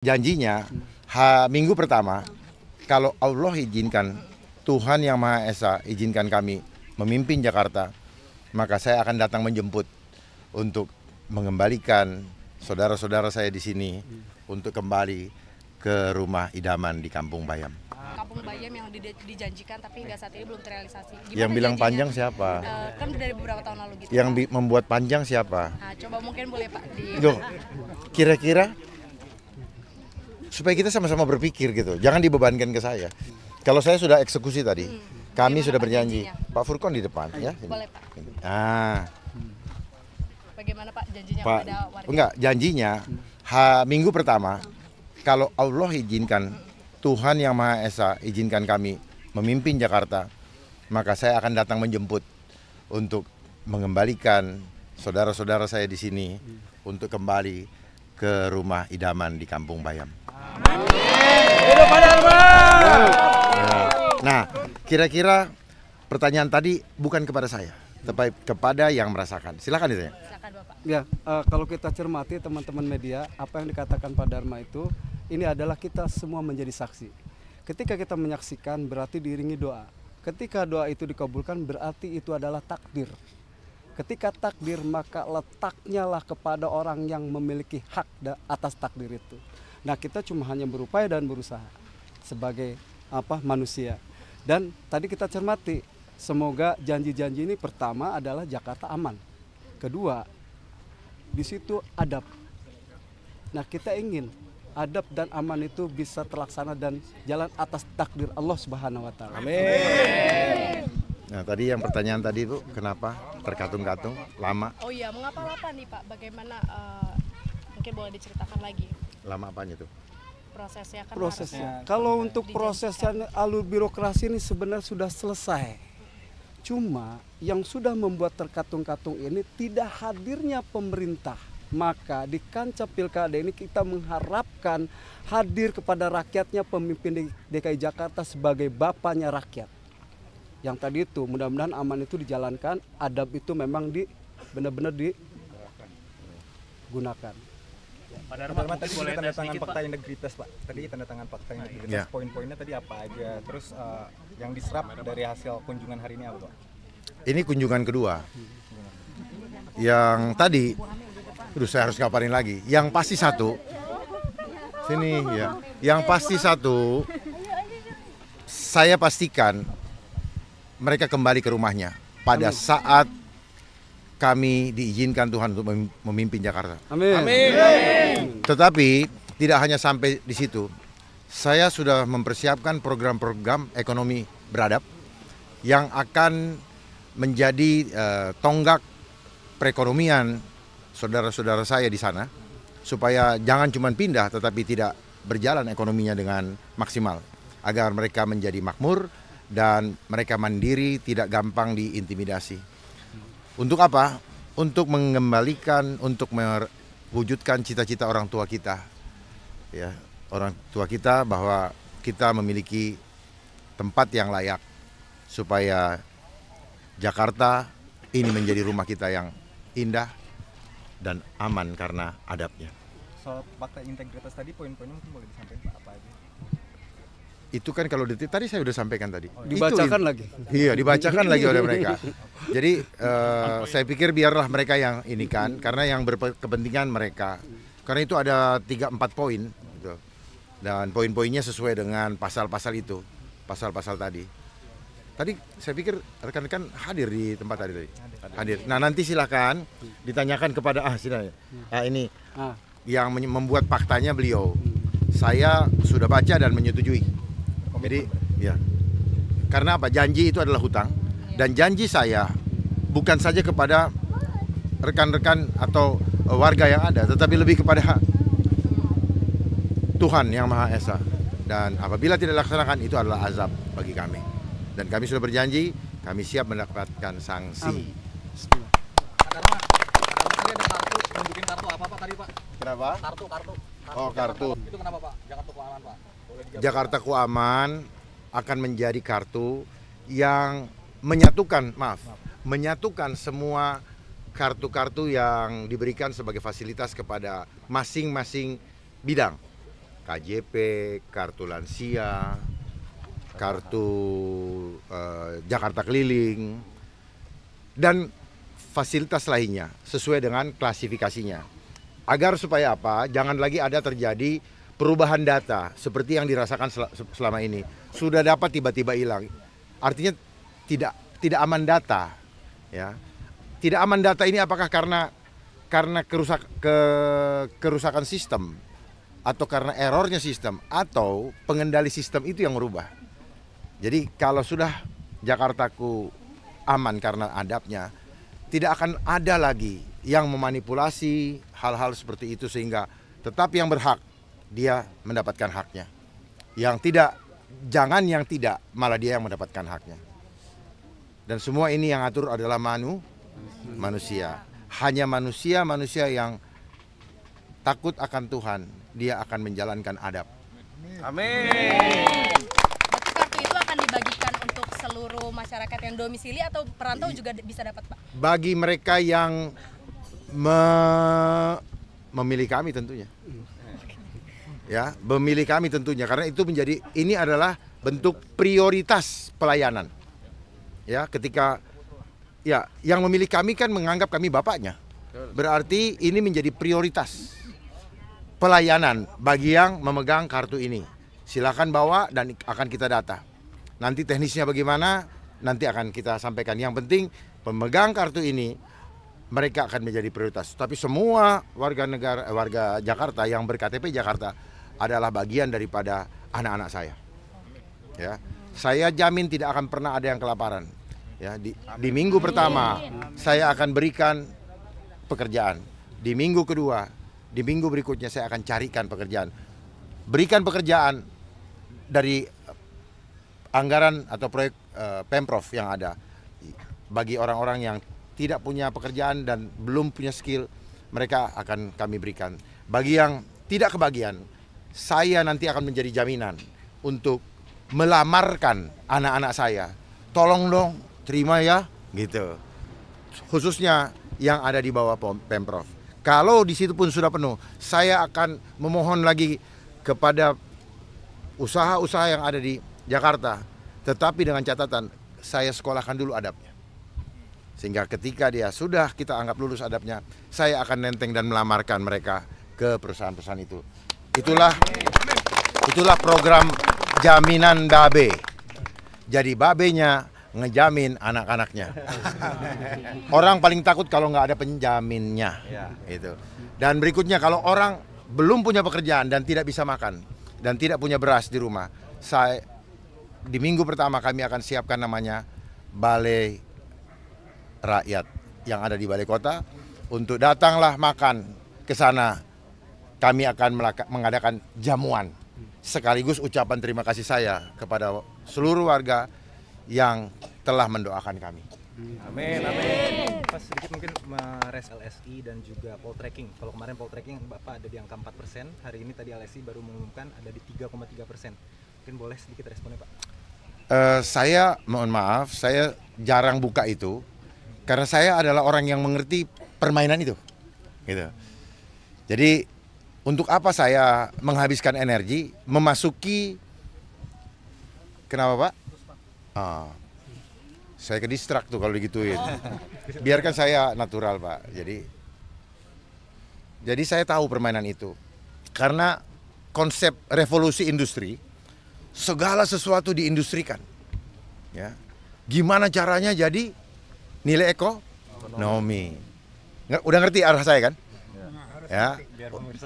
janjinya ha, minggu pertama kalau Allah izinkan Tuhan yang Maha Esa izinkan kami memimpin Jakarta maka saya akan datang menjemput untuk mengembalikan saudara-saudara saya di sini untuk kembali ke rumah idaman di Kampung Bayam. Kampung Bayam yang dijanjikan tapi hingga saat ini belum terrealisasi. Gimana yang bilang janjinya? panjang siapa? E, kan dari beberapa tahun lalu gitu. Yang kan? membuat panjang siapa? Nah, coba mungkin boleh Pak di kira-kira supaya kita sama-sama berpikir gitu. Jangan dibebankan ke saya. Kalau saya sudah eksekusi tadi, hmm. kami Bagaimana sudah berjanji. Janjinya? Pak Furkon di depan ya. Ini. Iya, boleh Pak. Ah. Bagaimana Pak janjinya Pak, warga? Enggak, janjinya hmm. ha, minggu pertama kalau Allah izinkan hmm. Tuhan yang Maha Esa izinkan kami memimpin Jakarta, maka saya akan datang menjemput untuk mengembalikan saudara-saudara saya di sini hmm. untuk kembali ke rumah idaman di Kampung Bayam. Ya. Nah, kira-kira pertanyaan tadi bukan kepada saya, tapi kepada yang merasakan. Silakan ditanya. Ya, uh, kalau kita cermati teman-teman media, apa yang dikatakan Pak Dharma itu, ini adalah kita semua menjadi saksi. Ketika kita menyaksikan berarti diiringi doa. Ketika doa itu dikabulkan berarti itu adalah takdir. Ketika takdir maka letaknyalah kepada orang yang memiliki hak atas takdir itu. Nah kita cuma hanya berupaya dan berusaha sebagai apa manusia. Dan tadi kita cermati, semoga janji-janji ini pertama adalah Jakarta aman. Kedua, di situ adab. Nah kita ingin adab dan aman itu bisa terlaksana dan jalan atas takdir Allah Subhanahu wa taala. Amin. Nah tadi yang pertanyaan tadi itu kenapa terkatung-katung lama? Oh iya, mengapa lama nih Pak? Bagaimana uh, mungkin boleh diceritakan lagi? Lama apanya tuh? Prosesnya kan Prosesnya. Kalau untuk prosesnya alur birokrasi ini sebenarnya sudah selesai. Cuma yang sudah membuat terkatung-katung ini tidak hadirnya pemerintah. Maka di kancah pilkada ini kita mengharapkan hadir kepada rakyatnya pemimpin DKI Jakarta sebagai bapaknya rakyat yang tadi itu mudah-mudahan aman itu dijalankan adab itu memang di benar-benar digunakan ya. Pak Darma, tadi boleh tanda tangan fakta integritas Pak tadi tanda tangan fakta integritas ya. poin-poinnya tadi apa aja terus uh, yang diserap dari hasil kunjungan hari ini apa Pak ini kunjungan kedua yang tadi terus saya harus kabarin lagi yang pasti satu sini ya yang pasti satu saya pastikan mereka kembali ke rumahnya pada Amin. saat kami diizinkan Tuhan untuk memimpin Jakarta. Amin. Amin. Tetapi tidak hanya sampai di situ. Saya sudah mempersiapkan program-program ekonomi beradab yang akan menjadi uh, tonggak perekonomian saudara-saudara saya di sana supaya jangan cuma pindah tetapi tidak berjalan ekonominya dengan maksimal agar mereka menjadi makmur, dan mereka mandiri, tidak gampang diintimidasi. Untuk apa? Untuk mengembalikan, untuk mewujudkan cita-cita orang tua kita. Ya, orang tua kita bahwa kita memiliki tempat yang layak supaya Jakarta ini menjadi rumah kita yang indah dan aman karena adabnya. Soal fakta integritas tadi poin-poinnya mungkin boleh disampaikan Pak itu kan kalau detik tadi saya sudah sampaikan tadi oh, dibacakan itu, lagi iya dibacakan lagi oleh mereka jadi uh, saya pikir biarlah mereka yang ini kan karena yang berkepentingan mereka karena itu ada tiga empat poin gitu. dan poin-poinnya sesuai dengan pasal-pasal itu pasal-pasal tadi tadi saya pikir rekan-rekan hadir di tempat tadi tadi hadir nah nanti silahkan ditanyakan kepada ah sini ah ini ah. yang membuat faktanya beliau saya sudah baca dan menyetujui jadi ya. Karena apa? Janji itu adalah hutang iya. dan janji saya bukan saja kepada rekan-rekan atau eh, warga yang ada, tetapi lebih kepada Tuhan yang Maha Esa. Dan apabila tidak dilaksanakan itu adalah azab bagi kami. Dan kami sudah berjanji, kami siap mendapatkan sanksi. Kartu, kartu, kartu. Kenapa? Kartu, kartu. Oh, kartu. Itu kenapa, Pak? Jangan tukaran, Pak ku Aman akan menjadi kartu yang menyatukan, maaf, menyatukan semua kartu-kartu yang diberikan sebagai fasilitas kepada masing-masing bidang. KJP, kartu lansia, kartu uh, Jakarta keliling, dan fasilitas lainnya sesuai dengan klasifikasinya. Agar supaya apa? Jangan lagi ada terjadi perubahan data seperti yang dirasakan sel selama ini sudah dapat tiba-tiba hilang. Artinya tidak tidak aman data, ya. Tidak aman data ini apakah karena karena kerusak ke, kerusakan sistem atau karena errornya sistem atau pengendali sistem itu yang merubah. Jadi kalau sudah Jakartaku aman karena adabnya, tidak akan ada lagi yang memanipulasi hal-hal seperti itu sehingga tetap yang berhak dia mendapatkan haknya. Yang tidak, jangan yang tidak, malah dia yang mendapatkan haknya. Dan semua ini yang atur adalah manu, manusia. Hanya manusia, manusia yang takut akan Tuhan, dia akan menjalankan adab. Amin. Berarti kartu itu akan dibagikan untuk seluruh masyarakat yang domisili atau perantau juga bisa dapat, Pak? Bagi mereka yang me memilih kami tentunya ya memilih kami tentunya karena itu menjadi ini adalah bentuk prioritas pelayanan ya ketika ya yang memilih kami kan menganggap kami bapaknya berarti ini menjadi prioritas pelayanan bagi yang memegang kartu ini silakan bawa dan akan kita data nanti teknisnya bagaimana nanti akan kita sampaikan yang penting pemegang kartu ini mereka akan menjadi prioritas tapi semua warga negara warga Jakarta yang berKTP Jakarta adalah bagian daripada anak-anak saya. Ya, saya jamin tidak akan pernah ada yang kelaparan. Ya, di, di minggu pertama saya akan berikan pekerjaan. Di minggu kedua, di minggu berikutnya saya akan carikan pekerjaan. Berikan pekerjaan dari eh, anggaran atau proyek uh, Pemprov yang ada bagi orang-orang yang tidak punya pekerjaan dan belum punya skill mereka akan kami berikan. Bagi yang tidak kebagian, saya nanti akan menjadi jaminan untuk melamarkan anak-anak saya. Tolong dong, terima ya, gitu. Khususnya yang ada di bawah Pemprov. Kalau di situ pun sudah penuh, saya akan memohon lagi kepada usaha-usaha yang ada di Jakarta, tetapi dengan catatan saya sekolahkan dulu adabnya. Sehingga ketika dia sudah kita anggap lulus adabnya, saya akan nenteng dan melamarkan mereka ke perusahaan-perusahaan itu. Itulah itulah program jaminan babe. Jadi babenya ngejamin anak-anaknya. orang paling takut kalau nggak ada penjaminnya, ya. itu. Dan berikutnya kalau orang belum punya pekerjaan dan tidak bisa makan dan tidak punya beras di rumah, saya di minggu pertama kami akan siapkan namanya balai rakyat yang ada di balai kota untuk datanglah makan ke sana kami akan mengadakan jamuan sekaligus ucapan terima kasih saya kepada seluruh warga yang telah mendoakan kami. Amin. Amin. Pas sedikit mungkin meres LSI dan juga poll tracking. Kalau kemarin poll tracking Bapak ada di angka 4 persen, hari ini tadi LSI baru mengumumkan ada di 3,3 persen. Mungkin boleh sedikit responnya Pak? Uh, saya mohon maaf, saya jarang buka itu karena saya adalah orang yang mengerti permainan itu, gitu. Jadi untuk apa saya menghabiskan energi memasuki kenapa Pak? Ah, saya ke distrak tuh kalau digituin. Oh. Biarkan saya natural Pak. Jadi jadi saya tahu permainan itu. Karena konsep revolusi industri segala sesuatu diindustrikan. Ya. Gimana caranya jadi nilai ekonomi? Udah ngerti arah saya kan? ya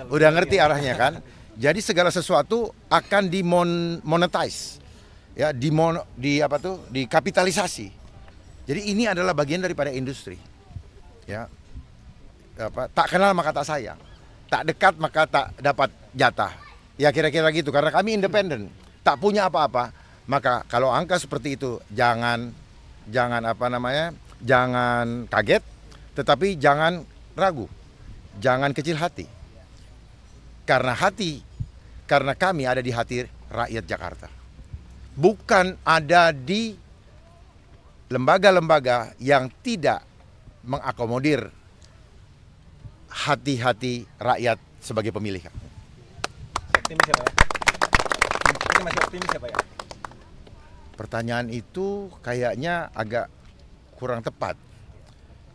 udah ngerti ya. arahnya kan jadi segala sesuatu akan dimonetize ya di di apa tuh dikapitalisasi jadi ini adalah bagian daripada industri ya apa tak kenal maka tak sayang tak dekat maka tak dapat jatah ya kira-kira gitu karena kami independen tak punya apa-apa maka kalau angka seperti itu jangan jangan apa namanya jangan kaget tetapi jangan ragu Jangan kecil hati. Karena hati, karena kami ada di hati rakyat Jakarta. Bukan ada di lembaga-lembaga yang tidak mengakomodir hati-hati rakyat sebagai pemilih. Ya, ya? Ya, Pertanyaan itu kayaknya agak kurang tepat.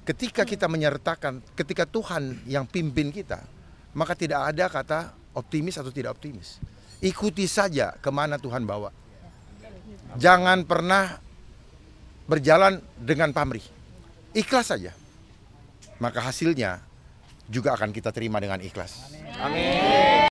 Ketika kita menyertakan, ketika Tuhan yang pimpin kita, maka tidak ada kata optimis atau tidak optimis. Ikuti saja kemana Tuhan bawa. Jangan pernah berjalan dengan pamrih. Ikhlas saja. Maka hasilnya juga akan kita terima dengan ikhlas. Amin.